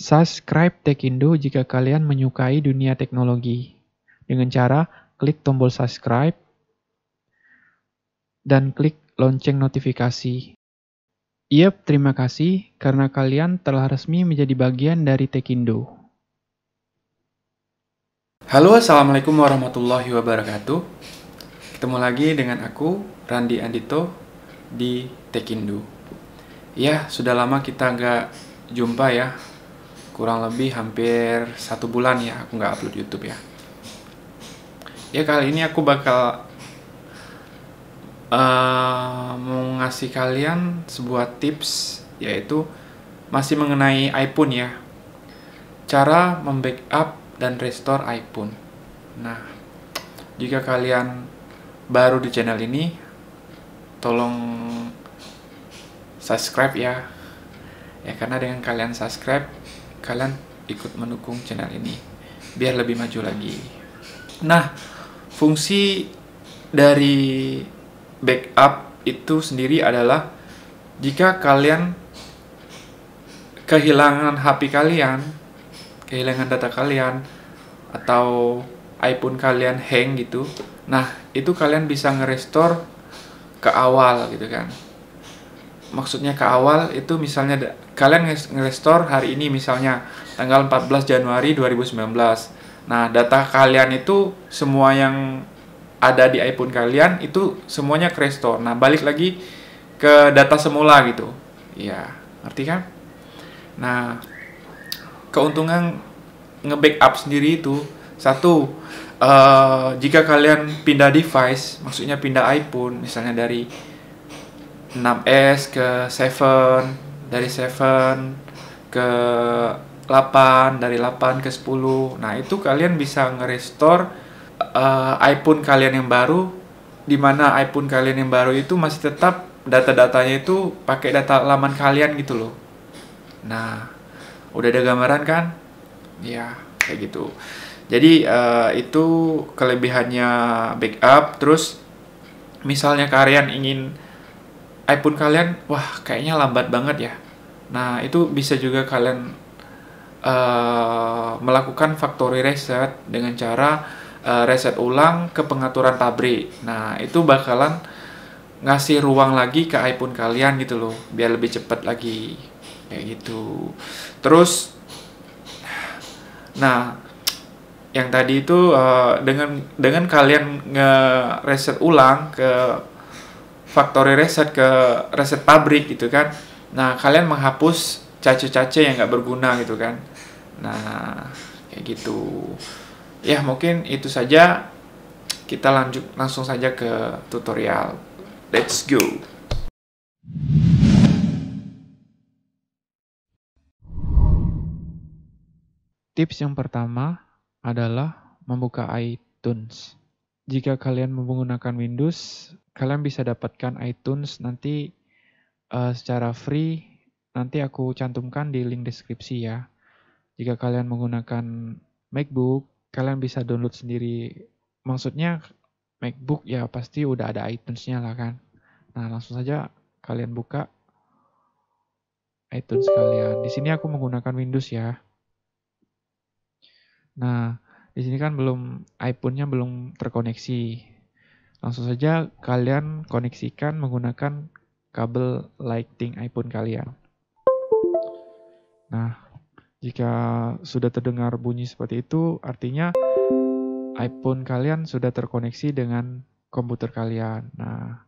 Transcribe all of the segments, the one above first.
Subscribe Tekindo jika kalian menyukai dunia teknologi. Dengan cara klik tombol subscribe dan klik lonceng notifikasi. Yep, terima kasih karena kalian telah resmi menjadi bagian dari Tekindo. Halo, Assalamualaikum warahmatullahi wabarakatuh. Ketemu lagi dengan aku, Randi Andito, di Tekindo. Ya, sudah lama kita nggak jumpa ya kurang lebih hampir satu bulan ya aku nggak upload YouTube ya. Ya kali ini aku bakal uh, mau ngasih kalian sebuah tips yaitu masih mengenai iPhone ya. Cara membackup dan restore iPhone. Nah, jika kalian baru di channel ini, tolong subscribe ya. Ya karena dengan kalian subscribe kalian ikut mendukung channel ini biar lebih maju lagi. Nah, fungsi dari backup itu sendiri adalah jika kalian kehilangan HP kalian, kehilangan data kalian atau iPhone kalian hang gitu. Nah, itu kalian bisa ngerestore ke awal gitu kan maksudnya ke awal itu misalnya da, kalian restore hari ini misalnya tanggal 14 Januari 2019. Nah, data kalian itu semua yang ada di iPhone kalian itu semuanya ke restore. Nah, balik lagi ke data semula gitu. Iya, ngerti kan? Nah, keuntungan nge-backup sendiri itu satu uh, jika kalian pindah device, maksudnya pindah iPhone misalnya dari 6S ke 7 dari 7 ke 8 dari 8 ke 10 nah itu kalian bisa nge-restore uh, iPhone kalian yang baru dimana iPhone kalian yang baru itu masih tetap data-datanya itu pakai data laman kalian gitu loh nah udah ada gambaran kan ya kayak gitu jadi uh, itu kelebihannya backup terus misalnya kalian ingin iPhone kalian wah kayaknya lambat banget ya nah itu bisa juga kalian uh, melakukan factory reset dengan cara uh, reset ulang ke pengaturan pabrik. nah itu bakalan ngasih ruang lagi ke iPhone kalian gitu loh biar lebih cepat lagi kayak gitu terus nah yang tadi itu uh, dengan dengan kalian nge-reset ulang ke factory reset ke reset pabrik gitu kan nah kalian menghapus cace-cace yang nggak berguna gitu kan nah kayak gitu ya mungkin itu saja kita lanjut langsung saja ke tutorial let's go tips yang pertama adalah membuka iTunes jika kalian menggunakan Windows, kalian bisa dapatkan iTunes nanti uh, secara free. Nanti aku cantumkan di link deskripsi ya. Jika kalian menggunakan MacBook, kalian bisa download sendiri. Maksudnya MacBook ya pasti udah ada iTunes-nya lah kan. Nah, langsung saja kalian buka iTunes kalian. Di sini aku menggunakan Windows ya. Nah, di sini kan belum iPhone-nya belum terkoneksi. Langsung saja kalian koneksikan menggunakan kabel lighting iPhone kalian. Nah, jika sudah terdengar bunyi seperti itu, artinya iPhone kalian sudah terkoneksi dengan komputer kalian. Nah,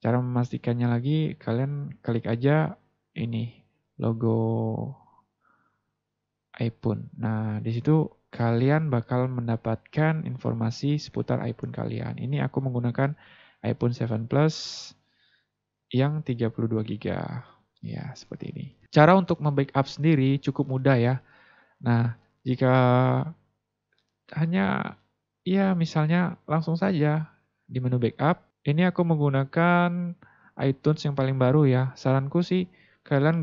cara memastikannya lagi, kalian klik aja ini logo iPhone. Nah, di situ kalian bakal mendapatkan informasi seputar iPhone kalian. Ini aku menggunakan iPhone 7 Plus yang 32GB. Ya, seperti ini. Cara untuk membackup sendiri cukup mudah ya. Nah, jika hanya ya misalnya langsung saja di menu backup, ini aku menggunakan iTunes yang paling baru ya. Saranku sih kalian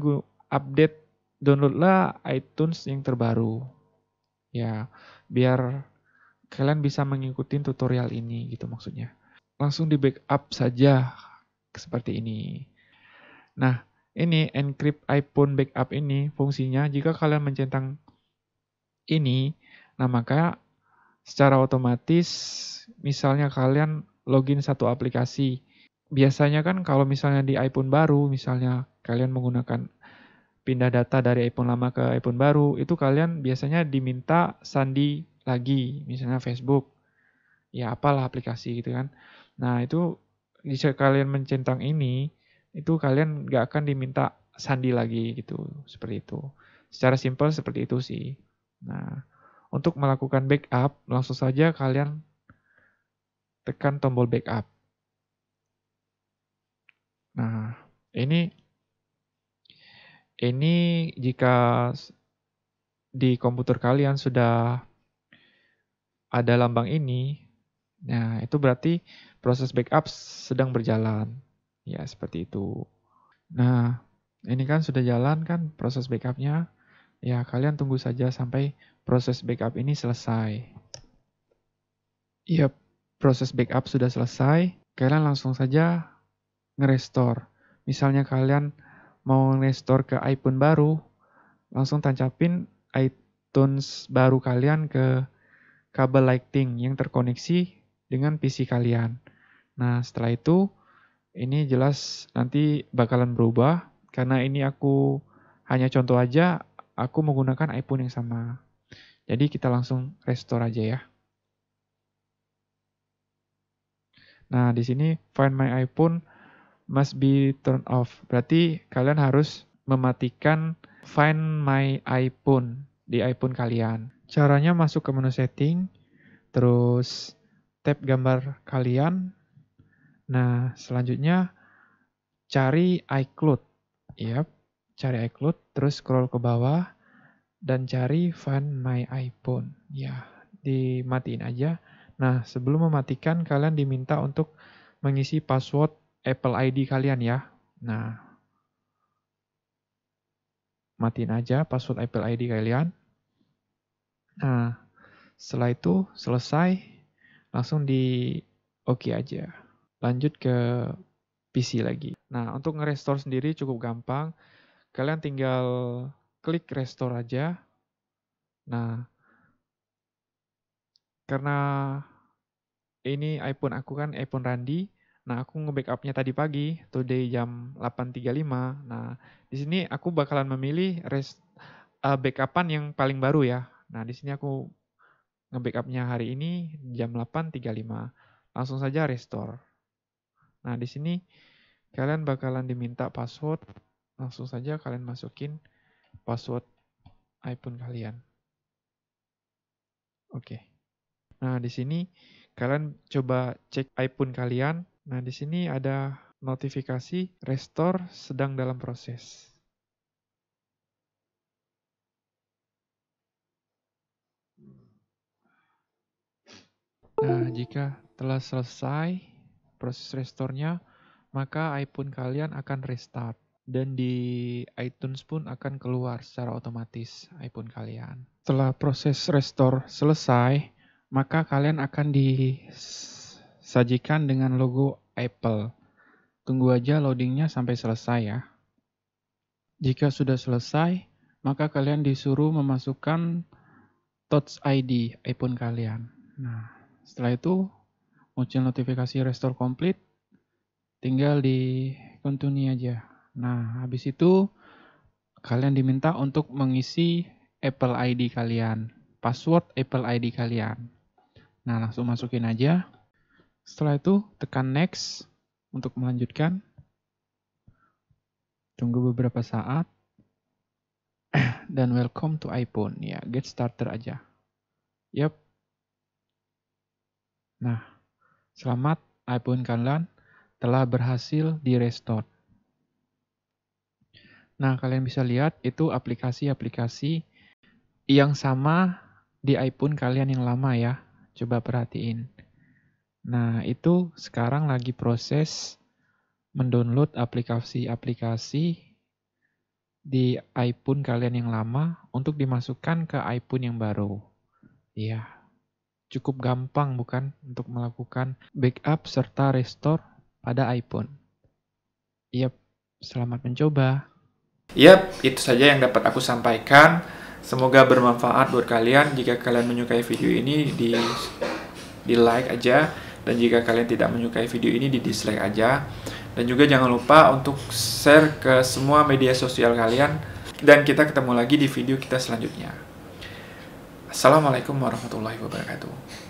update downloadlah iTunes yang terbaru ya biar kalian bisa mengikuti tutorial ini gitu maksudnya. Langsung di backup saja seperti ini. Nah, ini encrypt iPhone backup ini fungsinya jika kalian mencentang ini, nah maka secara otomatis misalnya kalian login satu aplikasi. Biasanya kan kalau misalnya di iPhone baru, misalnya kalian menggunakan pindah data dari iPhone lama ke iPhone baru, itu kalian biasanya diminta sandi lagi, misalnya Facebook, ya apalah aplikasi gitu kan. Nah itu bisa kalian mencentang ini, itu kalian gak akan diminta sandi lagi gitu, seperti itu. Secara simpel seperti itu sih. Nah, untuk melakukan backup, langsung saja kalian tekan tombol backup. Nah, ini ini jika di komputer kalian sudah ada lambang ini, nah itu berarti proses backup sedang berjalan. Ya, seperti itu. Nah, ini kan sudah jalan kan proses backupnya. Ya, kalian tunggu saja sampai proses backup ini selesai. Ya proses backup sudah selesai. Kalian langsung saja ngerestore. Misalnya kalian mau restore ke iPhone baru, langsung tancapin iTunes baru kalian ke kabel lighting yang terkoneksi dengan PC kalian. Nah, setelah itu ini jelas nanti bakalan berubah karena ini aku hanya contoh aja aku menggunakan iPhone yang sama. Jadi kita langsung restore aja ya. Nah, di sini find my iPhone must be turned off. Berarti kalian harus mematikan Find My iPhone di iPhone kalian. Caranya masuk ke menu setting, terus tap gambar kalian. Nah, selanjutnya cari iCloud. Yap, cari iCloud, terus scroll ke bawah dan cari Find My iPhone. Ya, dimatiin aja. Nah, sebelum mematikan kalian diminta untuk mengisi password Apple ID kalian ya. Nah, matiin aja password Apple ID kalian. Nah, setelah itu selesai, langsung di OK aja. Lanjut ke PC lagi. Nah, untuk ngerestore sendiri cukup gampang. Kalian tinggal klik restore aja. Nah, karena ini iPhone aku kan iPhone Randy. Nah, aku nge-backupnya tadi pagi, today jam 8.35. Nah, di sini aku bakalan memilih rest, uh, eh, backupan yang paling baru ya. Nah, di sini aku nge-backupnya hari ini jam 8.35. Langsung saja restore. Nah, di sini kalian bakalan diminta password. Langsung saja kalian masukin password iPhone kalian. Oke. Okay. Nah, di sini kalian coba cek iPhone kalian Nah, di sini ada notifikasi restore sedang dalam proses. Nah, jika telah selesai proses restornya, maka iPhone kalian akan restart dan di iTunes pun akan keluar secara otomatis iPhone kalian. Setelah proses restore selesai, maka kalian akan disajikan dengan logo Apple. Tunggu aja loadingnya sampai selesai ya. Jika sudah selesai, maka kalian disuruh memasukkan Touch ID iPhone kalian. Nah, setelah itu muncul notifikasi restore complete, tinggal di continue aja. Nah, habis itu kalian diminta untuk mengisi Apple ID kalian, password Apple ID kalian. Nah, langsung masukin aja. Setelah itu tekan next untuk melanjutkan. Tunggu beberapa saat. Dan welcome to iPhone. Ya, get starter aja. yep Nah, selamat iPhone kalian telah berhasil di restore. Nah, kalian bisa lihat itu aplikasi-aplikasi yang sama di iPhone kalian yang lama ya. Coba perhatiin. Nah, itu sekarang lagi proses mendownload aplikasi-aplikasi di iPhone kalian yang lama untuk dimasukkan ke iPhone yang baru. ya cukup gampang bukan untuk melakukan backup serta restore pada iPhone. Yap, selamat mencoba. Yap, itu saja yang dapat aku sampaikan. Semoga bermanfaat buat kalian. Jika kalian menyukai video ini, di di like aja dan jika kalian tidak menyukai video ini di dislike aja dan juga jangan lupa untuk share ke semua media sosial kalian dan kita ketemu lagi di video kita selanjutnya Assalamualaikum warahmatullahi wabarakatuh